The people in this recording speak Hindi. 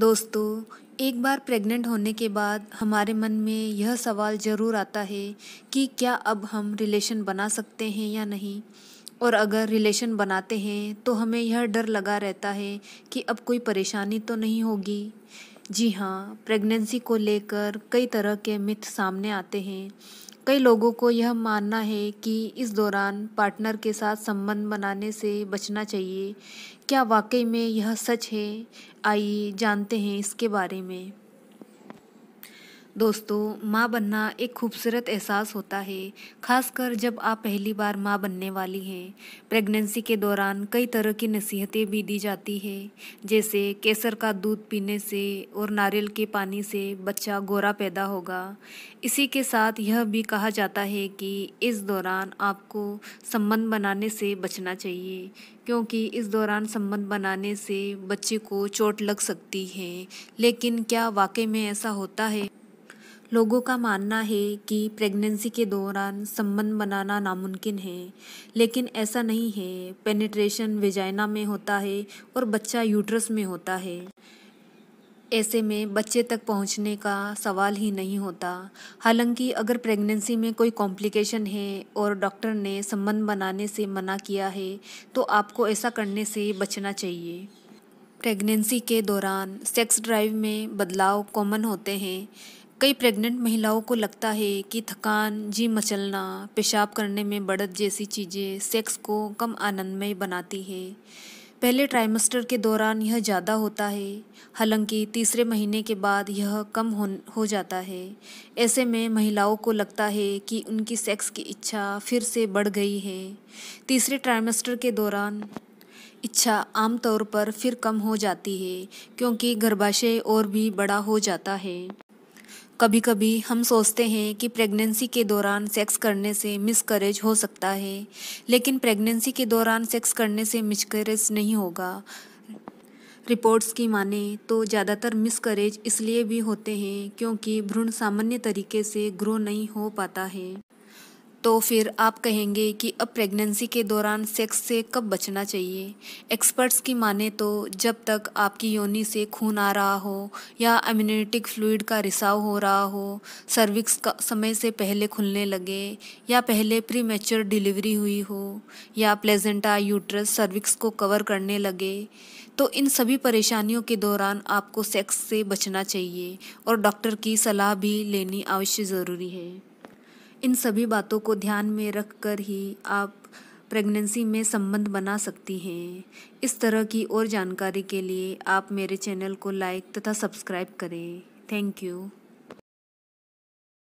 दोस्तों एक बार प्रेग्नेंट होने के बाद हमारे मन में यह सवाल ज़रूर आता है कि क्या अब हम रिलेशन बना सकते हैं या नहीं और अगर रिलेशन बनाते हैं तो हमें यह डर लगा रहता है कि अब कोई परेशानी तो नहीं होगी जी हाँ प्रेगनेंसी को लेकर कई तरह के मिथ सामने आते हैं कई लोगों को यह मानना है कि इस दौरान पार्टनर के साथ संबंध बनाने से बचना चाहिए क्या वाकई में यह सच है आइए जानते हैं इसके बारे में दोस्तों माँ बनना एक खूबसूरत एहसास होता है खासकर जब आप पहली बार माँ बनने वाली हैं प्रेगनेंसी के दौरान कई तरह की नसीहतें भी दी जाती है जैसे केसर का दूध पीने से और नारियल के पानी से बच्चा गोरा पैदा होगा इसी के साथ यह भी कहा जाता है कि इस दौरान आपको संबंध बनाने से बचना चाहिए क्योंकि इस दौरान संबंध बनाने से बच्चे को चोट लग सकती है लेकिन क्या वाकई में ऐसा होता है लोगों का मानना है कि प्रेगनेंसी के दौरान संबंध बनाना नामुमकिन है लेकिन ऐसा नहीं है पेनिट्रेशन वेजाइना में होता है और बच्चा यूट्रस में होता है ऐसे में बच्चे तक पहुंचने का सवाल ही नहीं होता हालांकि अगर प्रेगनेंसी में कोई कॉम्प्लिकेशन है और डॉक्टर ने संबंध बनाने से मना किया है तो आपको ऐसा करने से बचना चाहिए प्रेगनेंसी के दौरान सेक्स ड्राइव में बदलाव कॉमन होते हैं कई प्रेग्नेंट महिलाओं को लगता है कि थकान जी मचलना पेशाब करने में बढ़त जैसी चीज़ें सेक्स को कम आनंदमय बनाती है पहले ट्राइमेस्टर के दौरान यह ज़्यादा होता है हालांकि तीसरे महीने के बाद यह कम हो हो जाता है ऐसे में महिलाओं को लगता है कि उनकी सेक्स की इच्छा फिर से बढ़ गई है तीसरे ट्राइमेस्टर के दौरान इच्छा आमतौर पर फिर कम हो जाती है क्योंकि गर्भाशय और भी बड़ा हो जाता है कभी कभी हम सोचते हैं कि प्रेगनेंसी के दौरान सेक्स करने से मिसकरेज हो सकता है लेकिन प्रेगनेंसी के दौरान सेक्स करने से मिसकरेज नहीं होगा रिपोर्ट्स की माने तो ज़्यादातर मिसकरेज इसलिए भी होते हैं क्योंकि भ्रूण सामान्य तरीके से ग्रो नहीं हो पाता है तो फिर आप कहेंगे कि अब प्रेगनेंसी के दौरान सेक्स से कब बचना चाहिए एक्सपर्ट्स की माने तो जब तक आपकी योनि से खून आ रहा हो या अम्यूनिटिक फ्लूड का रिसाव हो रहा हो सर्विक्स का समय से पहले खुलने लगे या पहले प्री मेच्योर डिलीवरी हुई हो या प्लेजेंटा यूट्रस सर्विक्स को कवर करने लगे तो इन सभी परेशानियों के दौरान आपको सेक्स से बचना चाहिए और डॉक्टर की सलाह भी लेनी अवश्य ज़रूरी है इन सभी बातों को ध्यान में रख कर ही आप प्रेगनेंसी में संबंध बना सकती हैं इस तरह की और जानकारी के लिए आप मेरे चैनल को लाइक तथा सब्सक्राइब करें थैंक यू